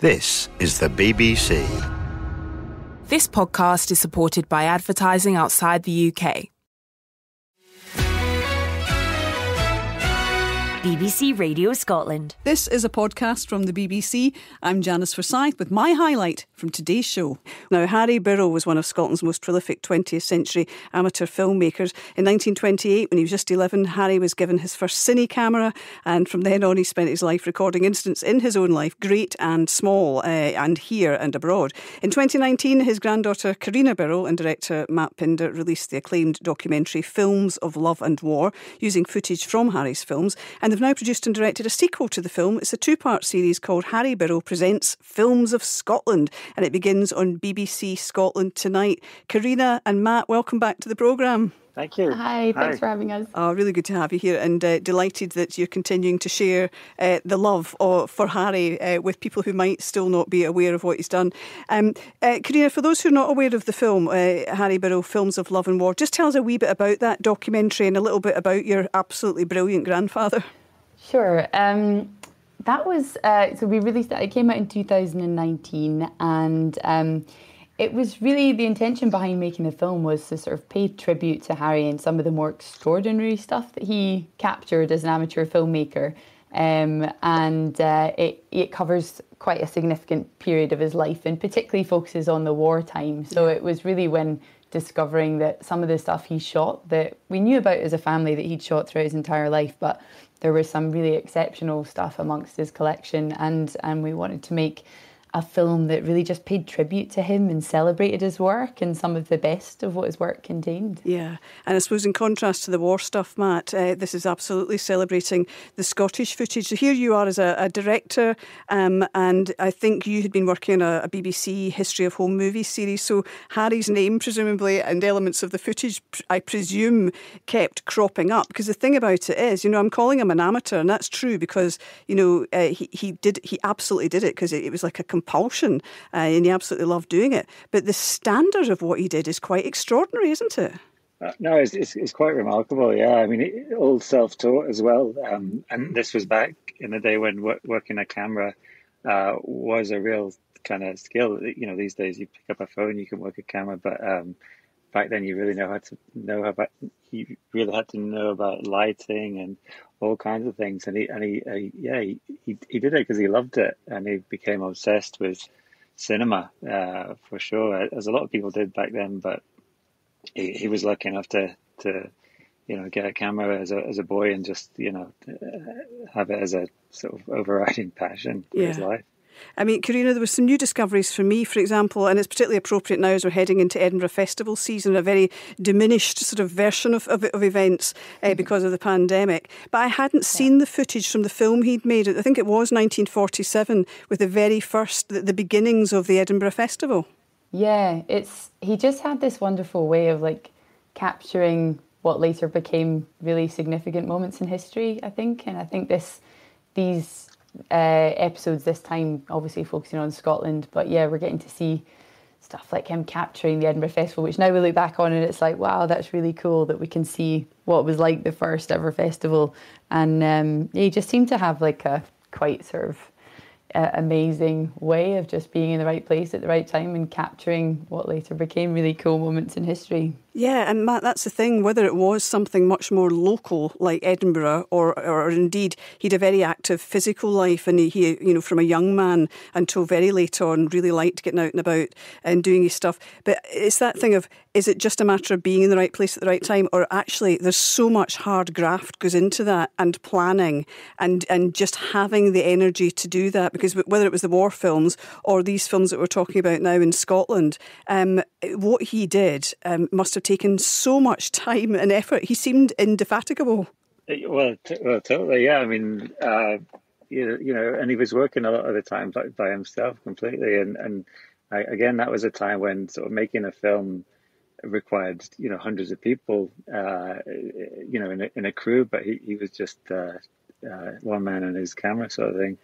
This is the BBC. This podcast is supported by advertising outside the UK. BBC Radio Scotland. This is a podcast from the BBC. I'm Janice Forsyth with my highlight from today's show. Now, Harry Birrell was one of Scotland's most prolific 20th century amateur filmmakers. In 1928, when he was just 11, Harry was given his first cine camera, and from then on, he spent his life recording incidents in his own life, great and small, uh, and here and abroad. In 2019, his granddaughter Karina Birrell and director Matt Pinder released the acclaimed documentary Films of Love and War, using footage from Harry's films. And and they've now produced and directed a sequel to the film. It's a two part series called Harry Burrow Presents Films of Scotland, and it begins on BBC Scotland tonight. Karina and Matt, welcome back to the programme. Thank you. Hi, thanks Hi. for having us. Oh, really good to have you here, and uh, delighted that you're continuing to share uh, the love of, for Harry uh, with people who might still not be aware of what he's done. Um, uh, Karina, for those who are not aware of the film, uh, Harry Burrow, Films of Love and War, just tell us a wee bit about that documentary and a little bit about your absolutely brilliant grandfather. Sure. Um, that was uh, so we released It came out in 2019, and um, it was really the intention behind making the film was to sort of pay tribute to Harry and some of the more extraordinary stuff that he captured as an amateur filmmaker. Um, and uh, it, it covers quite a significant period of his life and particularly focuses on the wartime. So it was really when discovering that some of the stuff he shot that we knew about as a family that he'd shot throughout his entire life, but there was some really exceptional stuff amongst his collection, and and we wanted to make a film that really just paid tribute to him and celebrated his work and some of the best of what his work contained. Yeah, and I suppose in contrast to the war stuff, Matt, uh, this is absolutely celebrating the Scottish footage. So here you are as a, a director, um, and I think you had been working on a, a, BBC History of Home movie series. So Harry's name, presumably, and elements of the footage, I presume, kept cropping up. Because the thing about it is, you know, I'm calling him an amateur, and that's true because you know uh, he he did he absolutely did it because it, it was like a compulsion, uh, and he absolutely loved doing it. But the standard of what he did is quite extraordinary, isn't it? Uh, no, it's, it's, it's, quite remarkable. Yeah, I mean, it, all self-taught as well. Um, and this was back in the day when w- working a camera uh, was a real kind of skill. You know, these days you pick up a phone, you can work a camera, but um, back then you really know how to know about he really had to know about lighting and all kinds of things. And he and he uh, yeah he, he, he did it because he loved it and he became obsessed with cinema uh, for sure, as a lot of people did back then. But he, he was lucky enough to to you know get a camera as a as a boy and just you know uh, have it as a sort of overriding passion yeah. for his life. I mean, Karina, there was some new discoveries for me, for example, and it's particularly appropriate now as we're heading into Edinburgh Festival season, a very diminished sort of version of, of, of events uh, mm-hmm. because of the pandemic. But I hadn't yeah. seen the footage from the film he'd made. I think it was 1947 with the very first, the, the beginnings of the Edinburgh Festival. Yeah, it's he just had this wonderful way of like capturing what later became really significant moments in history, I think. And I think this these uh, episodes this time, obviously focusing on Scotland. But yeah, we're getting to see stuff like him capturing the Edinburgh Festival, which now we look back on and it's like, wow, that's really cool that we can see what was like the first ever festival. And um, he just seemed to have like a quite sort of uh, amazing way of just being in the right place at the right time and capturing what later became really cool moments in history. Yeah, and Matt, that's the thing. Whether it was something much more local like Edinburgh, or, or indeed he'd a very active physical life, and he, he, you know, from a young man until very late on, really liked getting out and about and doing his stuff. But it's that thing of is it just a matter of being in the right place at the right time, or actually there's so much hard graft goes into that, and planning, and and just having the energy to do that because whether it was the war films or these films that we're talking about now in Scotland, um, what he did um, must have taken so much time and effort. He seemed indefatigable. Uh, well, t- well totally. Yeah, I mean, uh, you, you, know, and he was working a lot of the time by, by himself completely. And and I, again, that was a time when sort of making a film required you know hundreds of people uh, you know in a, in a crew but he, he was just uh, uh, one man and his camera sort of thing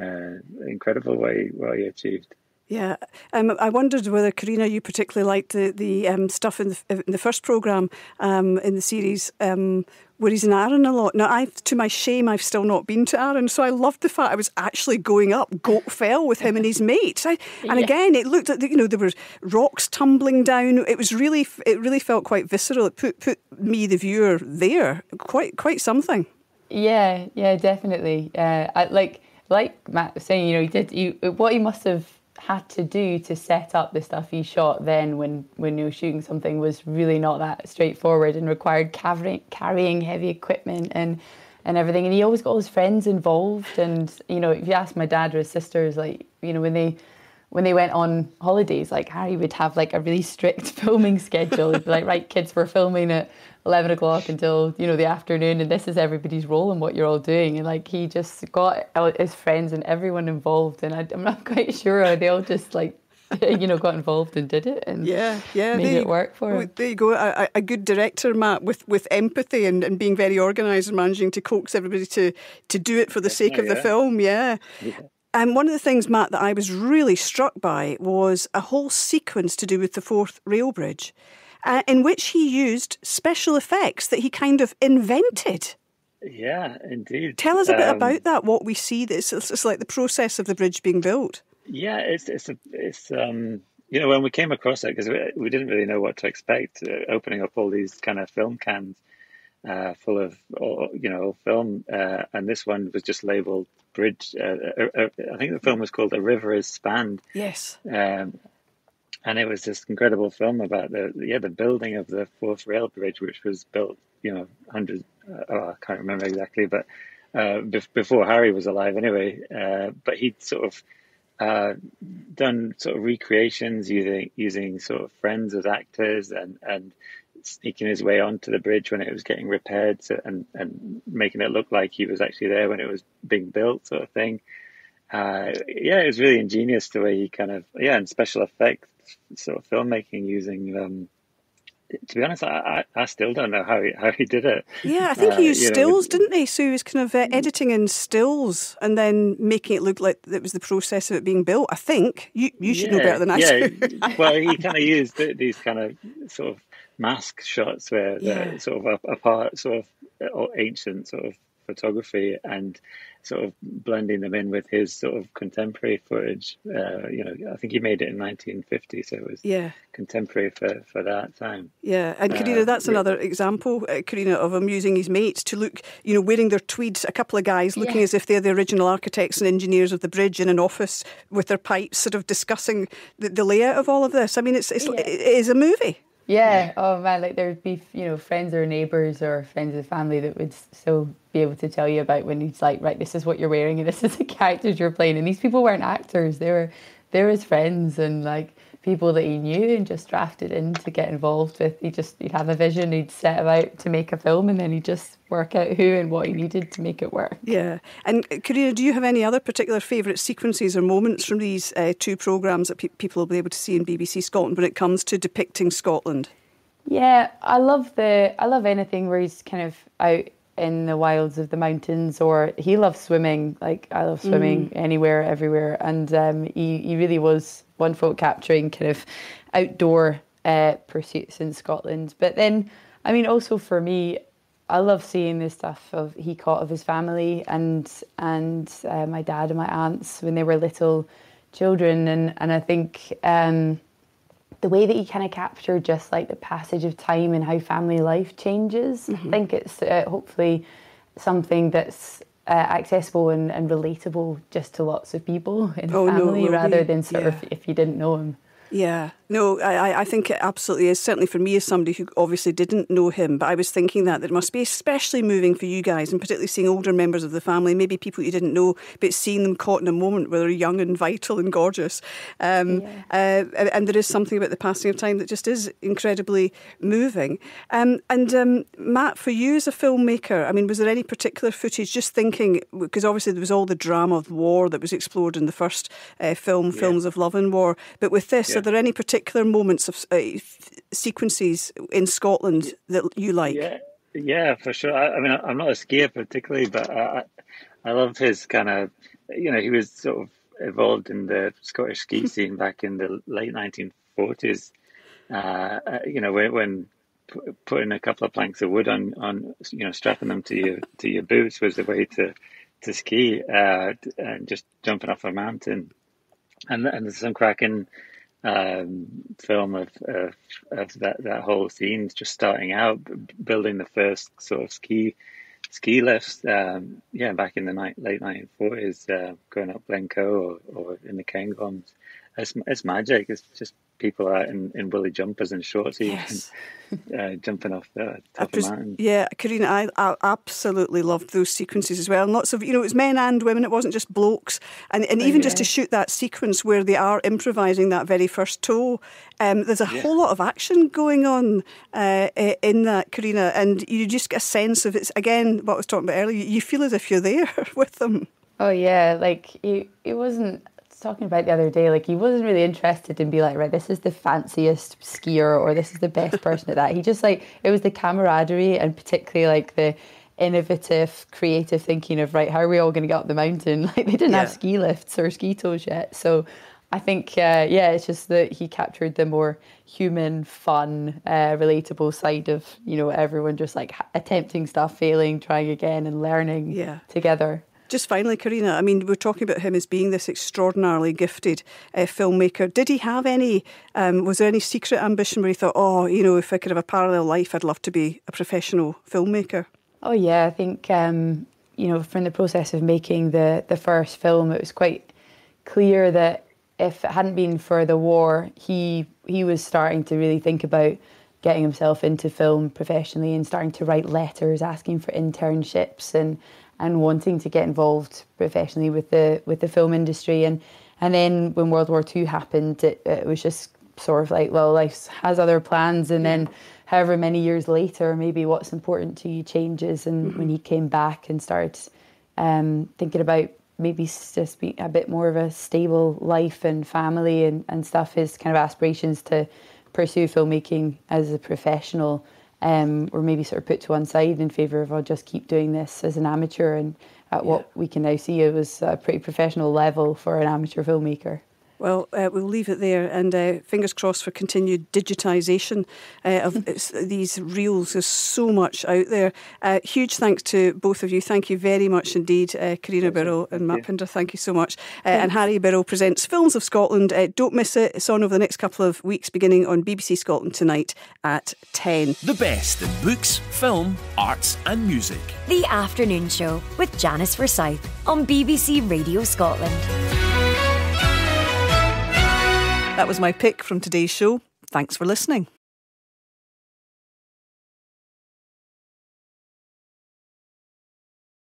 uh, incredible what he, what he achieved. Yeah, um, I wondered whether Karina, you particularly liked the the um, stuff in the, in the first program um, in the series um, where he's in Aaron a lot. Now, I to my shame, I've still not been to Aaron, so I loved the fact I was actually going up Goat Fell with him and his mates. I, and yeah. again, it looked at the, you know there were rocks tumbling down. It was really it really felt quite visceral. It put put me the viewer there. Quite quite something. Yeah, yeah, definitely. Uh, I, like like Matt was saying, you know, he did he, what he must have had to do to set up the stuff he shot then when when he was shooting something was really not that straightforward and required carrying carrying heavy equipment and and everything and he always got all his friends involved and you know if you ask my dad or his sisters like you know when they when they went on holidays, like Harry would have like a really strict filming schedule. He'd be like, right, kids, we're filming at 11 o'clock until, you know, the afternoon, and this is everybody's role and what you're all doing. And like, he just got his friends and everyone involved. And I, am not quite sure they all just like, you know, got involved and did it and yeah, yeah, made it work for him. There you go, a, a good director, Matt, with, with empathy and, and being very organised and managing to coax everybody to, to do it for the sake yeah, of yeah. the film. yeah. yeah. And one of the things, Matt, that I was really struck by was a whole sequence to do with the Fourth Rail Bridge, uh, in which he used special effects that he kind of invented. Yeah, indeed. Tell us a bit um, about that. What we see, this it's like the process of the bridge being built. Yeah, it's it's a, it's um, you know when we came across it because we, we didn't really know what to expect, uh, opening up all these kind of film cans uh, full of you know film, uh, and this one was just labeled Bridge. Uh, uh, uh, I think the film was called A River Is Spanned. Yes. Um, and it was this incredible film about the yeah the building of the fourth rail bridge, which was built you know hundreds. Uh, oh, I can't remember exactly, but before Harry was alive, anyway. but he'd sort of. Uh, done sort of recreations using using sort of friends as actors and and sneaking his way onto the bridge when it was getting repaired and, and making it look like he was actually there when it was being built, sort of thing. Uh, yeah, it was really ingenious the way he kind of, yeah, and special effects sort of filmmaking using. Um, to be honest, I, I, I, still don't know how he, how he did it. Yeah, I think he uh, used uh, stills, know. didn't he? So he was kind of uh, hmm. editing in stills and then making it look like it was the process of it being built. I think you you should yeah, know better than I yeah. do. well, he kind of used these kind of sort of mask shots where yeah. they're sort of apart, sort of uh, ancient sort of photography and sort of blending them in with his sort of contemporary footage. Uh, you know, I think he made it in 1950, so it was yeah contemporary for, for that time. Yeah, and Karina, uh, that's another example, uh, Karina, of him using his mates to look, you know, wearing their tweeds, a couple of guys looking yeah. as if they're the original architects and engineers of the bridge in an office with their pipes, sort of discussing the, the layout of all of this. I mean, it's, it's yeah. it is a movie. Yeah. yeah. Oh man, like there'd be you know friends or neighbors or friends of family that would so be able to tell you about when he's like, right, this is what you're wearing and this is the characters you're playing. And these people weren't actors; they were they were his friends and like people that he knew and just drafted in to get involved with. He just he'd have a vision, he'd set about to make a film, and then he'd just work out who and what he needed to make it work. Yeah, and uh, Karina, do you have any other particular favourite sequences or moments from these uh, two programmes that pe- people will be able to see in BBC Scotland when it comes to depicting Scotland? Yeah, I love the I love anything where he's kind of out in the wilds of the mountains or he loves swimming like i love swimming mm. anywhere everywhere and um, he, he really was one foot capturing kind of outdoor uh, pursuits in scotland but then i mean also for me i love seeing the stuff of he caught of his family and and uh, my dad and my aunts when they were little children and and i think um, the way that you kind of capture just like the passage of time and how family life changes, mm-hmm. I think it's uh, hopefully something that's uh, accessible and, and, relatable just to lots of people in oh, family no, rather be, than sort yeah. of if you didn't know them. Yeah, no, I, I think it absolutely is. Certainly for me, as somebody who obviously didn't know him, but I was thinking that it must be, especially moving for you guys, and particularly seeing older members of the family, maybe people you didn't know, but seeing them caught in a moment where they're young and vital and gorgeous. Um, yeah. uh, and there is something about the passing of time that just is incredibly moving. Um, and um, Matt, for you as a filmmaker, I mean, was there any particular footage? Just thinking, because obviously there was all the drama of war that was explored in the first uh, film, yeah. Films of Love and War, but with this, yeah are there any particular moments of uh, sequences in Scotland that you like? Yeah, yeah, for sure. I, I mean, I, am not a skier particularly, but I, I love his kind of, you know, he was sort of involved in the Scottish ski scene back in the late 1940s. Uh, uh, you know, when, when putting a couple of planks of wood on, on you know, strapping them to your to your boots was the way to to ski uh, and just jumping off a mountain. And, and there's some cracking um, film of, of, of that that whole scene, just starting out, building the first sort of ski ski lifts. Um, yeah, back in the night, late nineteen forties, uh, going up Blenko or, or in the Cairngorms. It's it's magic. It's just people out in, in woolly jumpers and shorts even uh, jumping off the top pres- of mountains. Yeah, Karina, I, I, absolutely loved those sequences as well. And lots of, you know, it was men and women, it wasn't just blokes. And, and uh, even yeah. just to shoot that sequence where they are improvising that very first toe, um, there's a yeah. whole lot of action going on uh, in that, Karina. And you just get a sense of it's, again, what I was talking about earlier, you feel as if you're there with them. Oh, yeah. Like, it, it wasn't talking about the other day, like he wasn't really interested in being like, right, this is the fanciest skier or this is the best person at that. He just like it was the camaraderie and particularly like the innovative, creative thinking of right, how are we all going to get up the mountain? Like they didn't yeah. have ski lifts or ski toes yet, so I think uh, yeah, it's just that he captured the more human, fun, uh, relatable side of you know everyone just like attempting stuff, failing, trying again, and learning yeah. together. Just finally, Karina, I mean, we're talking about him as being this extraordinarily gifted uh, filmmaker. Did he have any, um, was there any secret ambition where he thought, oh, you know, if I could have a parallel life, I'd love to be a professional filmmaker? Oh, yeah. I think, um, you know, from the process of making the, the first film, it was quite clear that if it hadn't been for the war, he he was starting to really think about getting himself into film professionally and starting to write letters asking for internships and and wanting to get involved professionally with the with the film industry and and then when World War II happened it, it was just sort of like well life has other plans and then however many years later maybe what's important to you changes and mm-hmm. when he came back and started um, thinking about maybe just be a bit more of a stable life and family and, and stuff his kind of aspirations to pursue filmmaking as a professional um, or maybe sort of put to one side in favour of I'll just keep doing this as an amateur and at yeah. what we can now see it was a pretty professional level for an amateur filmmaker. Well, uh, we'll leave it there, and uh, fingers crossed for continued digitisation uh, of mm. these reels. There's so much out there. Uh, huge thanks to both of you. Thank you very much indeed, uh, Karina Birrell and Matt Pinder. Thank you so much. Uh, and Harry Birrell presents Films of Scotland. don't miss it. It's on over the next couple of weeks, beginning on BBC Scotland tonight at 10. The best in books, film, arts, and music. The Afternoon Show with Janice Forsyth on BBC Radio Scotland. That was my pick from today's show. Thanks for listening.